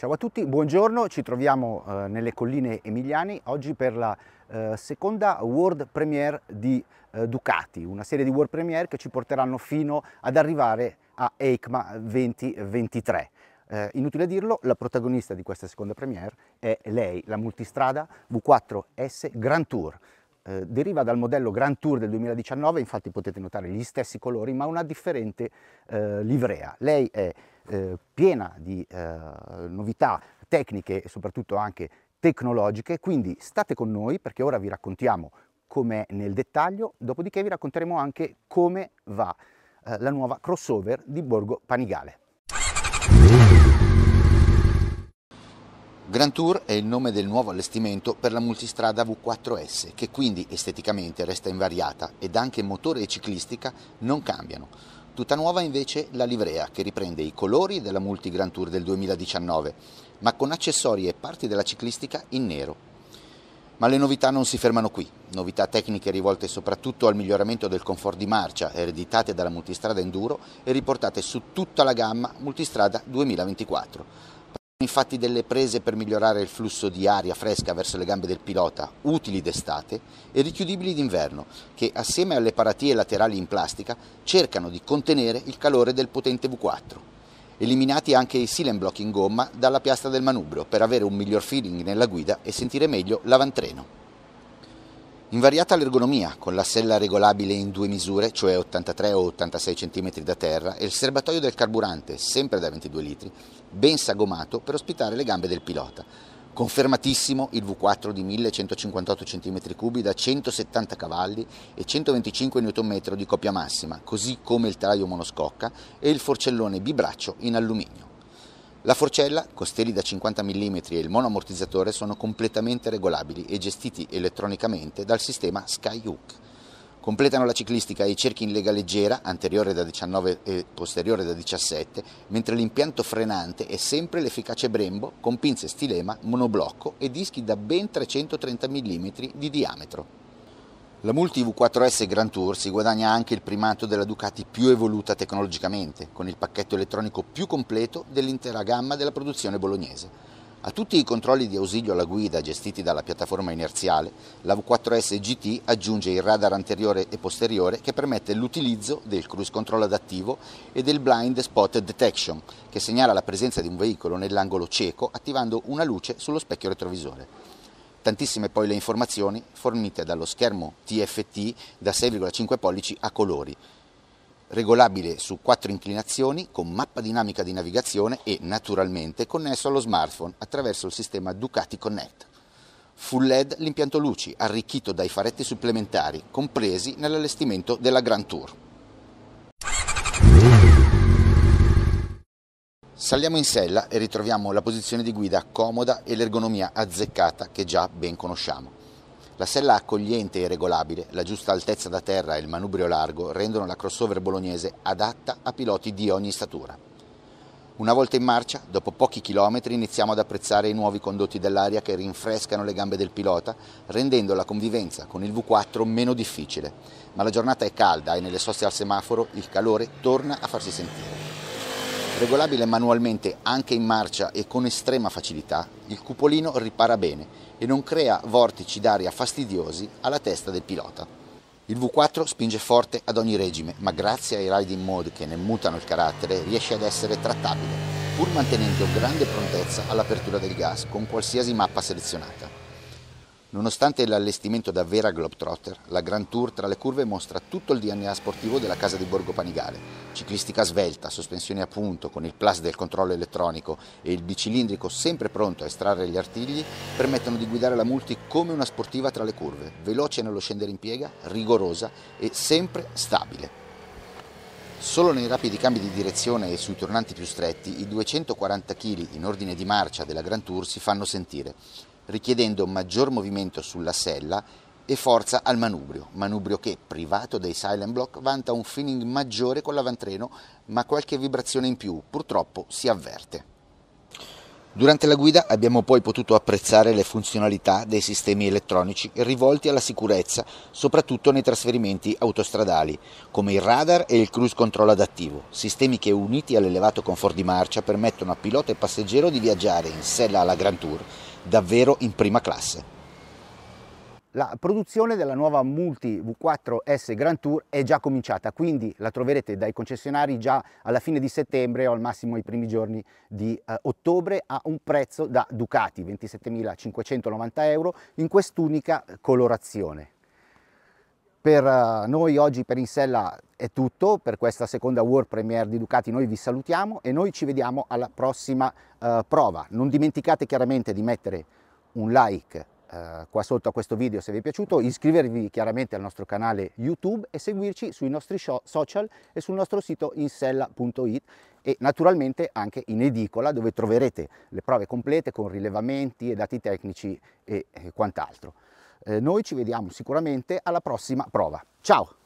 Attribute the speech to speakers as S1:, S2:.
S1: Ciao a tutti, buongiorno, ci troviamo eh, nelle colline emiliani oggi per la eh, seconda World Premiere di eh, Ducati, una serie di World Premiere che ci porteranno fino ad arrivare a EICMA 2023. Eh, inutile dirlo, la protagonista di questa seconda Premiere è lei, la multistrada V4S Grand Tour. Eh, deriva dal modello Grand Tour del 2019, infatti potete notare gli stessi colori ma una differente eh, livrea. Lei è eh, piena di eh, novità tecniche e soprattutto anche tecnologiche, quindi state con noi perché ora vi raccontiamo com'è nel dettaglio, dopodiché vi racconteremo anche come va eh, la nuova crossover di Borgo Panigale. Grand Tour è il nome del nuovo allestimento per la multistrada V4S, che quindi esteticamente resta invariata ed anche motore e ciclistica non cambiano. Tutta nuova invece la livrea, che riprende i colori della Multi Grand Tour del 2019, ma con accessori e parti della ciclistica in nero. Ma le novità non si fermano qui. Novità tecniche rivolte soprattutto al miglioramento del comfort di marcia, ereditate dalla multistrada enduro e riportate su tutta la gamma Multistrada 2024. Infatti delle prese per migliorare il flusso di aria fresca verso le gambe del pilota, utili d'estate e richiudibili d'inverno, che assieme alle paratie laterali in plastica cercano di contenere il calore del potente V4. Eliminati anche i silenblock in gomma dalla piastra del manubrio per avere un miglior feeling nella guida e sentire meglio l'avantreno. Invariata l'ergonomia, con la sella regolabile in due misure, cioè 83 o 86 cm da terra, e il serbatoio del carburante, sempre da 22 litri, ben sagomato per ospitare le gambe del pilota. Confermatissimo il V4 di 1158 cm3 da 170 cavalli e 125 Nm di coppia massima, così come il telaio monoscocca e il forcellone bibraccio in alluminio. La forcella, costelli da 50 mm e il monoammortizzatore sono completamente regolabili e gestiti elettronicamente dal sistema Skyhook. Completano la ciclistica i cerchi in lega leggera, anteriore da 19 e posteriore da 17, mentre l'impianto frenante è sempre l'efficace Brembo con pinze stilema, monoblocco e dischi da ben 330 mm di diametro. La Multi V4S Grand Tour si guadagna anche il primato della Ducati più evoluta tecnologicamente, con il pacchetto elettronico più completo dell'intera gamma della produzione bolognese. A tutti i controlli di ausilio alla guida gestiti dalla piattaforma inerziale, la V4S GT aggiunge il radar anteriore e posteriore che permette l'utilizzo del cruise control adattivo e del blind spot detection, che segnala la presenza di un veicolo nell'angolo cieco attivando una luce sullo specchio retrovisore. Tantissime poi le informazioni fornite dallo schermo TFT da 6,5 pollici a colori, regolabile su quattro inclinazioni con mappa dinamica di navigazione e naturalmente connesso allo smartphone attraverso il sistema Ducati Connect. Full LED l'impianto luci, arricchito dai faretti supplementari, compresi nell'allestimento della Grand Tour. Saliamo in sella e ritroviamo la posizione di guida comoda e l'ergonomia azzeccata che già ben conosciamo. La sella accogliente e regolabile, la giusta altezza da terra e il manubrio largo rendono la crossover bolognese adatta a piloti di ogni statura. Una volta in marcia, dopo pochi chilometri, iniziamo ad apprezzare i nuovi condotti dell'aria che rinfrescano le gambe del pilota, rendendo la convivenza con il V4 meno difficile. Ma la giornata è calda e nelle soste al semaforo il calore torna a farsi sentire. Regolabile manualmente anche in marcia e con estrema facilità, il cupolino ripara bene e non crea vortici d'aria fastidiosi alla testa del pilota. Il V4 spinge forte ad ogni regime, ma grazie ai riding mode che ne mutano il carattere riesce ad essere trattabile, pur mantenendo grande prontezza all'apertura del gas con qualsiasi mappa selezionata. Nonostante l'allestimento da vera Globetrotter, la Grand Tour tra le curve mostra tutto il DNA sportivo della casa di Borgo Panigale. Ciclistica svelta, sospensioni a punto, con il plus del controllo elettronico e il bicilindrico sempre pronto a estrarre gli artigli, permettono di guidare la Multi come una sportiva tra le curve, veloce nello scendere in piega, rigorosa e sempre stabile. Solo nei rapidi cambi di direzione e sui tornanti più stretti i 240 kg in ordine di marcia della Grand Tour si fanno sentire richiedendo maggior movimento sulla sella e forza al manubrio, manubrio che, privato dei silent block, vanta un feeling maggiore con l'avantreno, ma qualche vibrazione in più purtroppo si avverte. Durante la guida abbiamo poi potuto apprezzare le funzionalità dei sistemi elettronici rivolti alla sicurezza, soprattutto nei trasferimenti autostradali, come il radar e il cruise control adattivo, sistemi che uniti all'elevato comfort di marcia permettono a pilota e passeggero di viaggiare in sella alla Grand Tour davvero in prima classe. La produzione della nuova Multi V4S Grand Tour è già cominciata, quindi la troverete dai concessionari già alla fine di settembre o al massimo i primi giorni di eh, ottobre a un prezzo da Ducati, 27.590 euro, in quest'unica colorazione. Per eh, noi oggi per Insella è tutto, per questa seconda World Premiere di Ducati noi vi salutiamo e noi ci vediamo alla prossima uh, prova. Non dimenticate chiaramente di mettere un like uh, qua sotto a questo video se vi è piaciuto, iscrivervi chiaramente al nostro canale YouTube e seguirci sui nostri show, social e sul nostro sito insella.it e naturalmente anche in edicola dove troverete le prove complete con rilevamenti e dati tecnici e, e quant'altro. Eh, noi ci vediamo sicuramente alla prossima prova. Ciao!